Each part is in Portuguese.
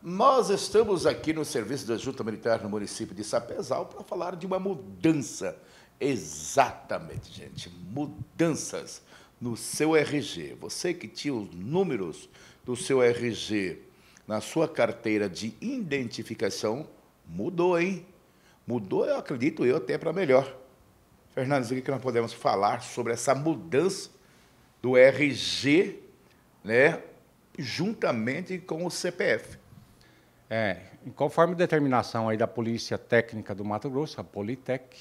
Nós estamos aqui no serviço da Junta Militar no município de Sapezal para falar de uma mudança. Exatamente, gente, mudanças no seu RG. Você que tinha os números do seu RG na sua carteira de identificação, mudou, hein? Mudou, eu acredito eu, até para melhor. Fernandes, o que nós podemos falar sobre essa mudança do RG, né, juntamente com o CPF? É, conforme determinação aí da Polícia Técnica do Mato Grosso, a Politec,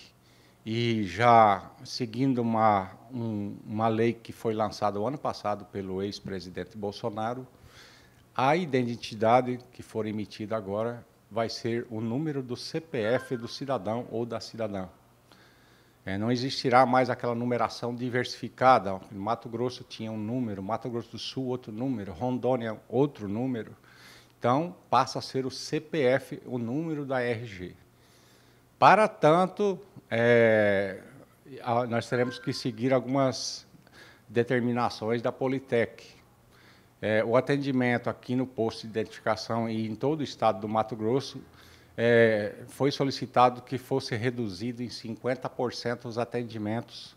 e já seguindo uma, um, uma lei que foi lançada o ano passado pelo ex-presidente Bolsonaro, a identidade que for emitida agora vai ser o número do CPF do cidadão ou da cidadã. É, não existirá mais aquela numeração diversificada. Mato Grosso tinha um número, Mato Grosso do Sul outro número, Rondônia outro número. Então, passa a ser o CPF, o número da RG. Para tanto, é, nós teremos que seguir algumas determinações da Politec. É, o atendimento aqui no posto de identificação e em todo o estado do Mato Grosso é, foi solicitado que fosse reduzido em 50% os atendimentos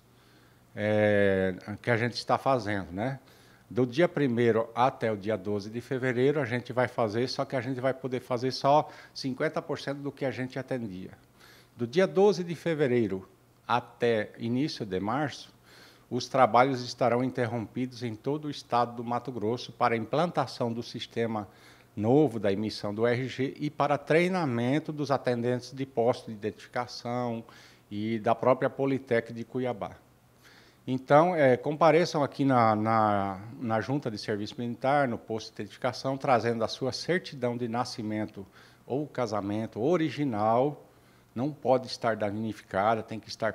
é, que a gente está fazendo, né? do dia 1 até o dia 12 de fevereiro, a gente vai fazer, só que a gente vai poder fazer só 50% do que a gente atendia. Do dia 12 de fevereiro até início de março, os trabalhos estarão interrompidos em todo o estado do Mato Grosso para implantação do sistema novo da emissão do RG e para treinamento dos atendentes de posto de identificação e da própria Politec de Cuiabá. Então, é, compareçam aqui na, na, na, junta de serviço militar, no posto de identificação, trazendo a sua certidão de nascimento ou casamento original. Não pode estar danificada, tem que estar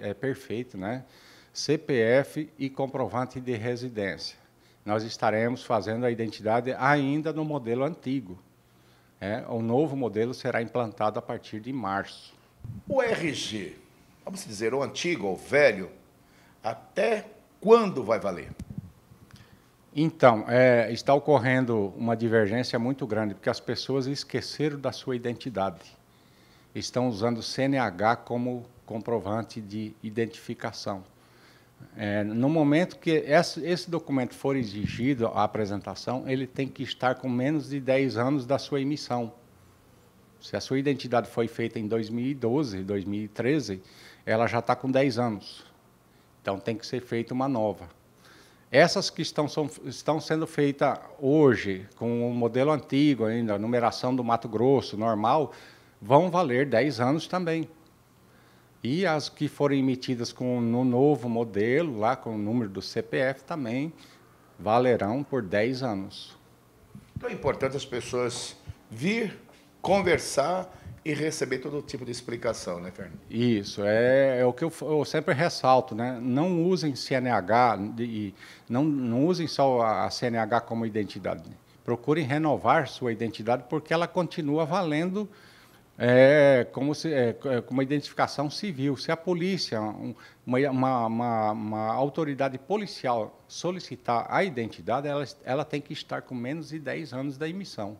é, perfeito, né? CPF e comprovante de residência. Nós estaremos fazendo a identidade ainda no modelo antigo. É, o novo modelo será implantado a partir de março. O RG, vamos dizer, o antigo, o velho, até quando vai valer? Então, é, está ocorrendo uma divergência muito grande, porque as pessoas esqueceram da sua identidade. Estão usando o CNH como comprovante de identificação. É, no momento que esse, esse, documento for exigido, a apresentação, ele tem que estar com menos de 10 anos da sua emissão. Se a sua identidade foi feita em 2012, 2013, ela já está com 10 anos. Então tem que ser feita uma nova. Essas que estão, são, estão sendo feitas hoje, com o modelo antigo ainda, a numeração do Mato Grosso normal, vão valer 10 anos também. E as que forem emitidas com no novo modelo, lá com o número do CPF, também valerão por 10 anos. Então é importante as pessoas vir conversar e receber todo tipo de explicação, né, Fernando? Isso, é, é o que eu, eu, sempre ressalto, né? Não usem CNH, não, não usem só a CNH como identidade. Procurem renovar sua identidade, porque ela continua valendo é, como, se, é, é como uma identificação civil. Se a polícia, uma, uma, uma, autoridade policial solicitar a identidade, ela, ela tem que estar com menos de 10 anos da emissão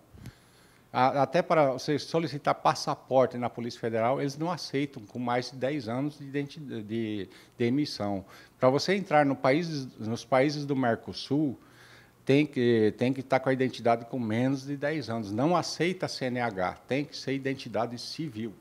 até para você solicitar passaporte na Polícia Federal, eles não aceitam com mais de 10 anos de, de, de emissão. Para você entrar no país, nos países do Mercosul, tem que, tem que estar tá com a identidade com menos de 10 anos. Não aceita CNH, tem que ser identidade civil.